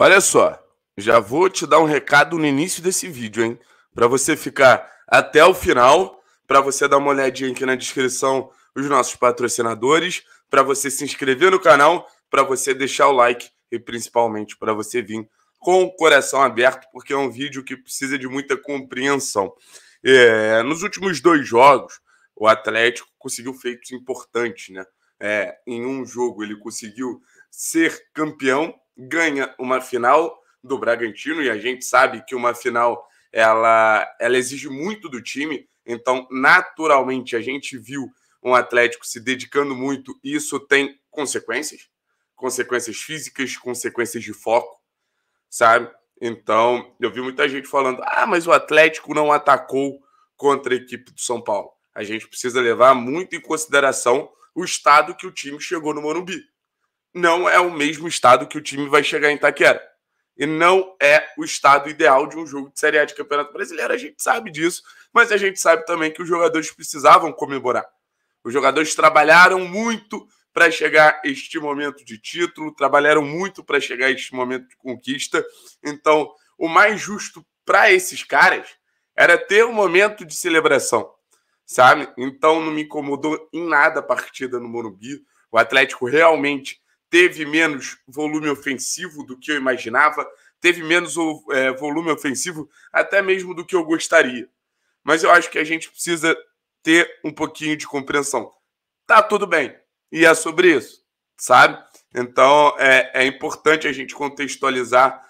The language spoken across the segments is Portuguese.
Olha só, já vou te dar um recado no início desse vídeo, hein? Para você ficar até o final, para você dar uma olhadinha aqui na descrição os nossos patrocinadores, para você se inscrever no canal, para você deixar o like e principalmente para você vir com o coração aberto, porque é um vídeo que precisa de muita compreensão. É, nos últimos dois jogos, o Atlético conseguiu feitos importantes, né? É, em um jogo ele conseguiu ser campeão ganha uma final do Bragantino e a gente sabe que uma final ela, ela exige muito do time, então naturalmente a gente viu um Atlético se dedicando muito e isso tem consequências, consequências físicas, consequências de foco, sabe? Então, eu vi muita gente falando: "Ah, mas o Atlético não atacou contra a equipe do São Paulo". A gente precisa levar muito em consideração o estado que o time chegou no Morumbi não é o mesmo estado que o time vai chegar em Itaquera. E não é o estado ideal de um jogo de Série A de Campeonato Brasileiro. A gente sabe disso, mas a gente sabe também que os jogadores precisavam comemorar. Os jogadores trabalharam muito para chegar este momento de título, trabalharam muito para chegar este momento de conquista. Então, o mais justo para esses caras era ter um momento de celebração, sabe? Então, não me incomodou em nada a partida no Morumbi. O Atlético realmente teve menos volume ofensivo do que eu imaginava, teve menos é, volume ofensivo até mesmo do que eu gostaria. Mas eu acho que a gente precisa ter um pouquinho de compreensão. Tá tudo bem. E é sobre isso, sabe? Então é, é importante a gente contextualizar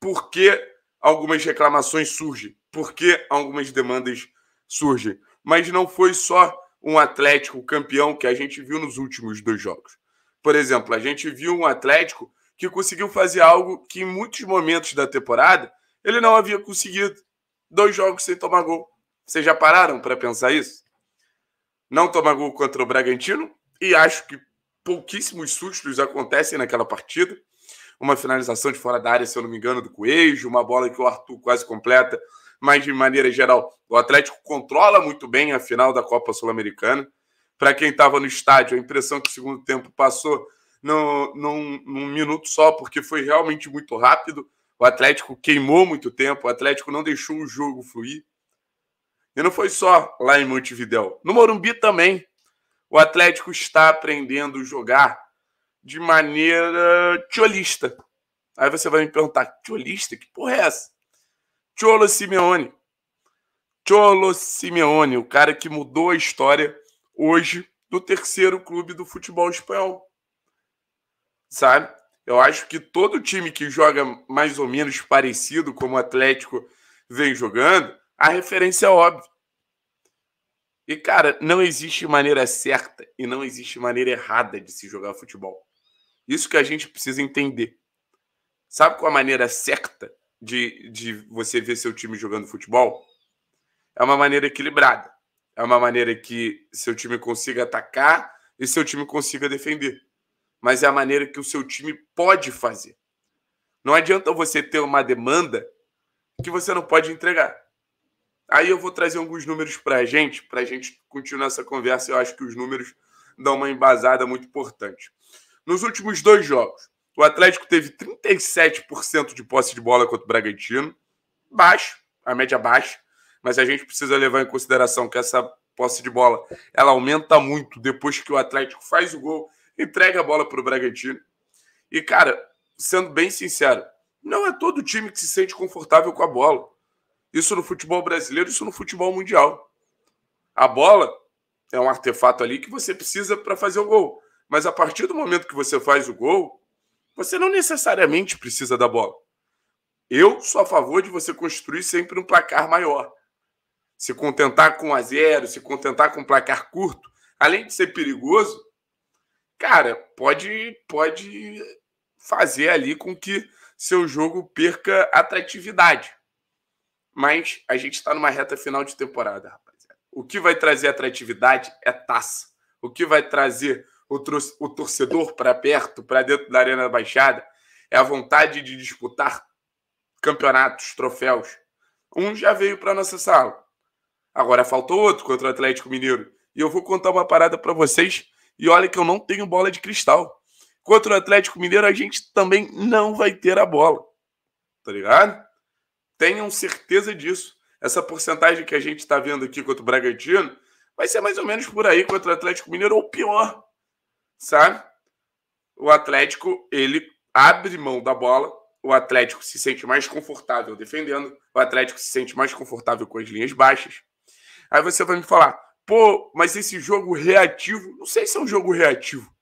por que algumas reclamações surgem, por que algumas demandas surgem. Mas não foi só um Atlético campeão que a gente viu nos últimos dois jogos. Por exemplo, a gente viu um Atlético que conseguiu fazer algo que em muitos momentos da temporada ele não havia conseguido. Dois jogos sem tomar gol. Vocês já pararam para pensar isso? Não tomar gol contra o Bragantino e acho que pouquíssimos sustos acontecem naquela partida. Uma finalização de fora da área, se eu não me engano, do Coelho, uma bola que o Arthur quase completa, mas de maneira geral, o Atlético controla muito bem a final da Copa Sul-Americana. Para quem estava no estádio, a impressão que o segundo tempo passou num, num, num minuto só, porque foi realmente muito rápido. O Atlético queimou muito tempo, o Atlético não deixou o jogo fluir. E não foi só lá em Montevidéu. No Morumbi também. O Atlético está aprendendo a jogar de maneira tiolista. Aí você vai me perguntar, tiolista? Que porra é essa? Cholo Simeone. Cholo Simeone, o cara que mudou a história hoje do terceiro clube do futebol espanhol. Sabe? Eu acho que todo time que joga mais ou menos parecido como o Atlético vem jogando, a referência é óbvia. E, cara, não existe maneira certa e não existe maneira errada de se jogar futebol. Isso que a gente precisa entender. Sabe qual a maneira certa de, de você ver seu time jogando futebol? É uma maneira equilibrada. É uma maneira que seu time consiga atacar e seu time consiga defender. Mas é a maneira que o seu time pode fazer. Não adianta você ter uma demanda que você não pode entregar. Aí eu vou trazer alguns números para a gente, para a gente continuar essa conversa. Eu acho que os números dão uma embasada muito importante. Nos últimos dois jogos, o Atlético teve 37% de posse de bola contra o Bragantino, baixo, a média baixa mas a gente precisa levar em consideração que essa posse de bola ela aumenta muito depois que o Atlético faz o gol, entrega a bola para o Bragantino. E, cara, sendo bem sincero, não é todo time que se sente confortável com a bola. Isso no futebol brasileiro, isso no futebol mundial. A bola é um artefato ali que você precisa para fazer o gol. Mas a partir do momento que você faz o gol, você não necessariamente precisa da bola. Eu sou a favor de você construir sempre um placar maior se contentar com a zero, se contentar com um placar curto, além de ser perigoso, cara, pode, pode fazer ali com que seu jogo perca atratividade. Mas a gente está numa reta final de temporada, rapaziada. O que vai trazer atratividade é taça. O que vai trazer o, o torcedor para perto, para dentro da Arena Baixada, é a vontade de disputar campeonatos, troféus. Um já veio para nossa sala. Agora faltou outro contra o Atlético Mineiro. E eu vou contar uma parada para vocês. E olha que eu não tenho bola de cristal. Contra o Atlético Mineiro, a gente também não vai ter a bola. Tá ligado? Tenham certeza disso. Essa porcentagem que a gente está vendo aqui contra o Bragantino vai ser mais ou menos por aí contra o Atlético Mineiro, ou pior. Sabe? O Atlético, ele abre mão da bola o Atlético se sente mais confortável defendendo, o Atlético se sente mais confortável com as linhas baixas. Aí você vai me falar, pô, mas esse jogo reativo, não sei se é um jogo reativo.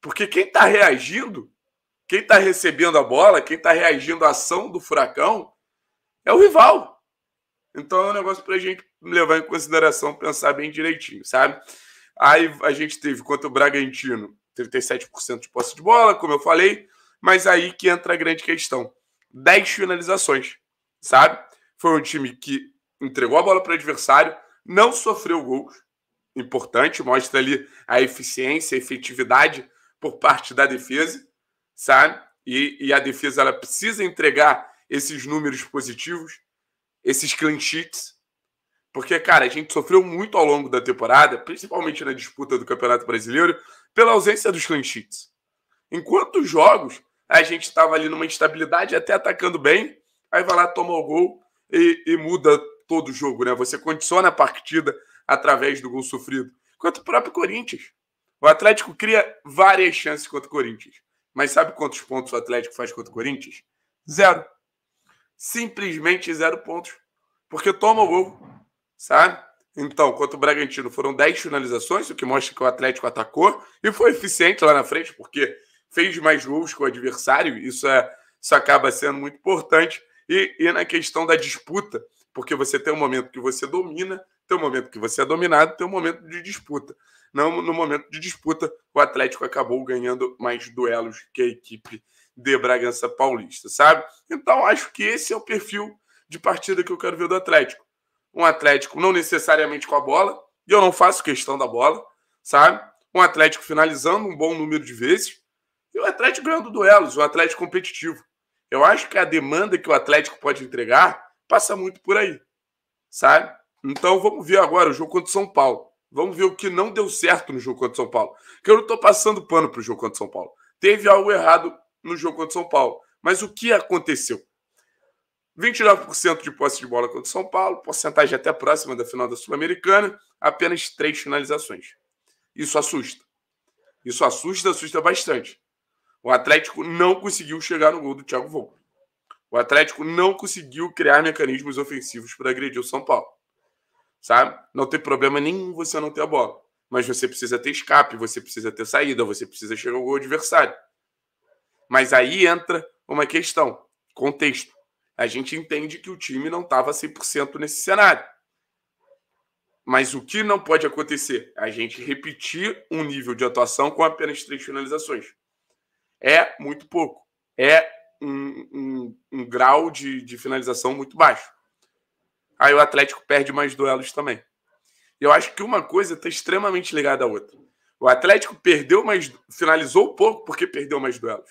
Porque quem está reagindo, quem está recebendo a bola, quem está reagindo à ação do furacão, é o rival. Então é um negócio para a gente levar em consideração, pensar bem direitinho, sabe? Aí a gente teve, quanto o Bragantino, 37% de posse de bola, como eu falei, mas aí que entra a grande questão. 10 finalizações, sabe? Foi um time que entregou a bola para o adversário, não sofreu gols. Importante, mostra ali a eficiência, a efetividade por parte da defesa, sabe? E, e a defesa ela precisa entregar esses números positivos, esses clean sheets, porque, cara, a gente sofreu muito ao longo da temporada, principalmente na disputa do Campeonato Brasileiro, pela ausência dos clean sheets. Enquanto os jogos, a gente estava ali numa instabilidade, até atacando bem, aí vai lá, toma o gol e, e muda todo jogo, né? Você condiciona a partida através do gol sofrido. Quanto o próprio Corinthians. O Atlético cria várias chances contra o Corinthians. Mas sabe quantos pontos o Atlético faz contra o Corinthians? Zero. Simplesmente zero pontos. Porque toma o gol, sabe? Então, contra o Bragantino foram 10 finalizações, o que mostra que o Atlético atacou e foi eficiente lá na frente, porque fez mais gols que o adversário. Isso, é, isso acaba sendo muito importante. E, e na questão da disputa, porque você tem um momento que você domina, tem um momento que você é dominado, tem um momento de disputa. Não, no momento de disputa, o Atlético acabou ganhando mais duelos que a equipe de Bragança Paulista, sabe? Então, acho que esse é o perfil de partida que eu quero ver do Atlético. Um Atlético não necessariamente com a bola, e eu não faço questão da bola, sabe? Um Atlético finalizando um bom número de vezes, e o Atlético ganhando duelos, o Atlético competitivo. Eu acho que a demanda que o Atlético pode entregar passa muito por aí, sabe? Então vamos ver agora o jogo contra o São Paulo. Vamos ver o que não deu certo no jogo contra o São Paulo. Que eu não estou passando pano para o jogo contra o São Paulo. Teve algo errado no jogo contra o São Paulo. Mas o que aconteceu? 29% de posse de bola contra o São Paulo, porcentagem até próxima da final da Sul-Americana, apenas três finalizações. Isso assusta. Isso assusta, assusta bastante. O Atlético não conseguiu chegar no gol do Thiago Volpe. O Atlético não conseguiu criar mecanismos ofensivos para agredir o São Paulo. Sabe? Não tem problema nenhum você não ter a bola. Mas você precisa ter escape, você precisa ter saída, você precisa chegar ao gol adversário. Mas aí entra uma questão, contexto. A gente entende que o time não estava 100% nesse cenário. Mas o que não pode acontecer? A gente repetir um nível de atuação com apenas três finalizações. É muito pouco. É um, um, um grau de, de finalização muito baixo. Aí o Atlético perde mais duelos também. Eu acho que uma coisa está extremamente ligada à outra. O Atlético perdeu mais, finalizou pouco porque perdeu mais duelos.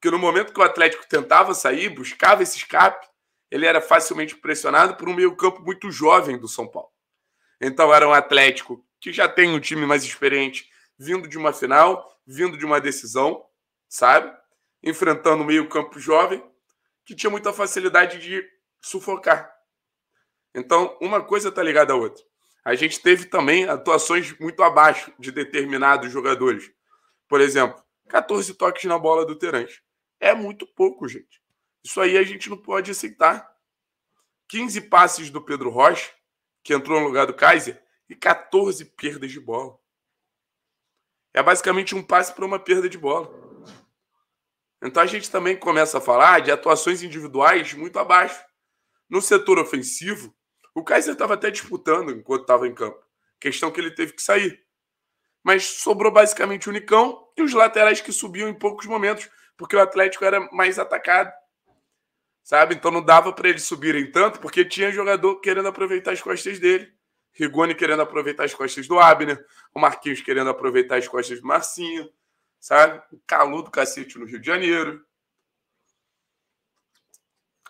Que no momento que o Atlético tentava sair, buscava esse escape, ele era facilmente pressionado por um meio-campo muito jovem do São Paulo. Então era um Atlético que já tem um time mais experiente, vindo de uma final, vindo de uma decisão, sabe? enfrentando o meio-campo jovem, que tinha muita facilidade de sufocar. Então, uma coisa está ligada à outra. A gente teve também atuações muito abaixo de determinados jogadores. Por exemplo, 14 toques na bola do Terence. É muito pouco, gente. Isso aí a gente não pode aceitar. 15 passes do Pedro Rocha, que entrou no lugar do Kaiser, e 14 perdas de bola. É basicamente um passe para uma perda de bola. Então a gente também começa a falar de atuações individuais muito abaixo. No setor ofensivo, o Kaiser estava até disputando enquanto estava em campo. Questão que ele teve que sair. Mas sobrou basicamente o unicão e os laterais que subiam em poucos momentos, porque o Atlético era mais atacado. Sabe? Então não dava para eles subirem tanto, porque tinha jogador querendo aproveitar as costas dele. Rigoni querendo aproveitar as costas do Abner, o Marquinhos querendo aproveitar as costas do Marcinho sabe? O calor do cacete no Rio de Janeiro.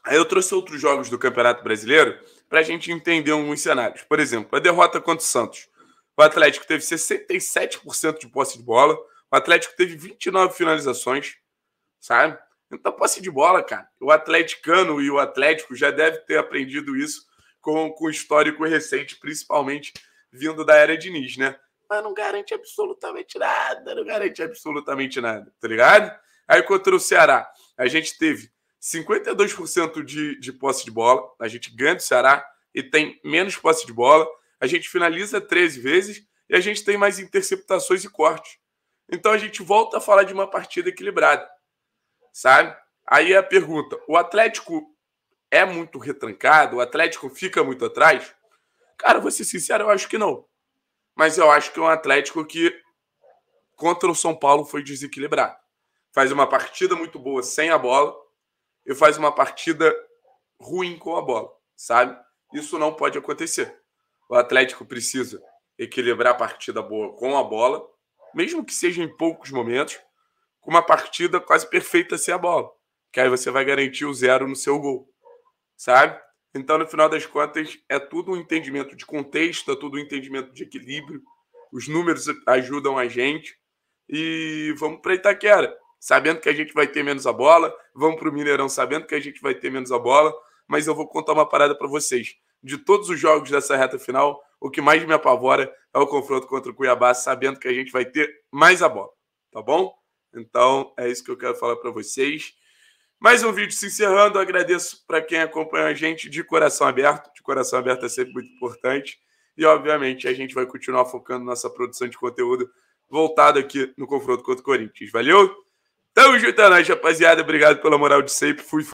Aí eu trouxe outros jogos do Campeonato Brasileiro para a gente entender alguns cenários. Por exemplo, a derrota contra o Santos. O Atlético teve 67% de posse de bola. O Atlético teve 29 finalizações, sabe? Então, posse de bola, cara. O atleticano e o Atlético já deve ter aprendido isso com, com o histórico recente, principalmente vindo da era Diniz, né? mas não garante absolutamente nada, não garante absolutamente nada, tá ligado? Aí contra o Ceará, a gente teve 52% de, de posse de bola, a gente ganha do Ceará e tem menos posse de bola, a gente finaliza 13 vezes e a gente tem mais interceptações e cortes. Então a gente volta a falar de uma partida equilibrada, sabe? Aí a pergunta: o Atlético é muito retrancado? O Atlético fica muito atrás? Cara, vou ser sincero, eu acho que não mas eu acho que é um Atlético que contra o São Paulo foi desequilibrado. Faz uma partida muito boa sem a bola e faz uma partida ruim com a bola, sabe? Isso não pode acontecer. O Atlético precisa equilibrar a partida boa com a bola, mesmo que seja em poucos momentos, com uma partida quase perfeita sem a bola, que aí você vai garantir o zero no seu gol, sabe? Então, no final das contas, é tudo um entendimento de contexto, é tudo um entendimento de equilíbrio. Os números ajudam a gente. E vamos para Itaquera, sabendo que a gente vai ter menos a bola. Vamos para o Mineirão, sabendo que a gente vai ter menos a bola. Mas eu vou contar uma parada para vocês. De todos os jogos dessa reta final, o que mais me apavora é o confronto contra o Cuiabá, sabendo que a gente vai ter mais a bola. Tá bom? Então, é isso que eu quero falar para vocês. Mais um vídeo se encerrando. Eu agradeço para quem acompanha a gente de coração aberto. De coração aberto é sempre muito importante. E, obviamente, a gente vai continuar focando nossa produção de conteúdo voltado aqui no confronto contra o Corinthians. Valeu? Tamo junto, é nóis, rapaziada. Obrigado pela moral de sempre. Fui.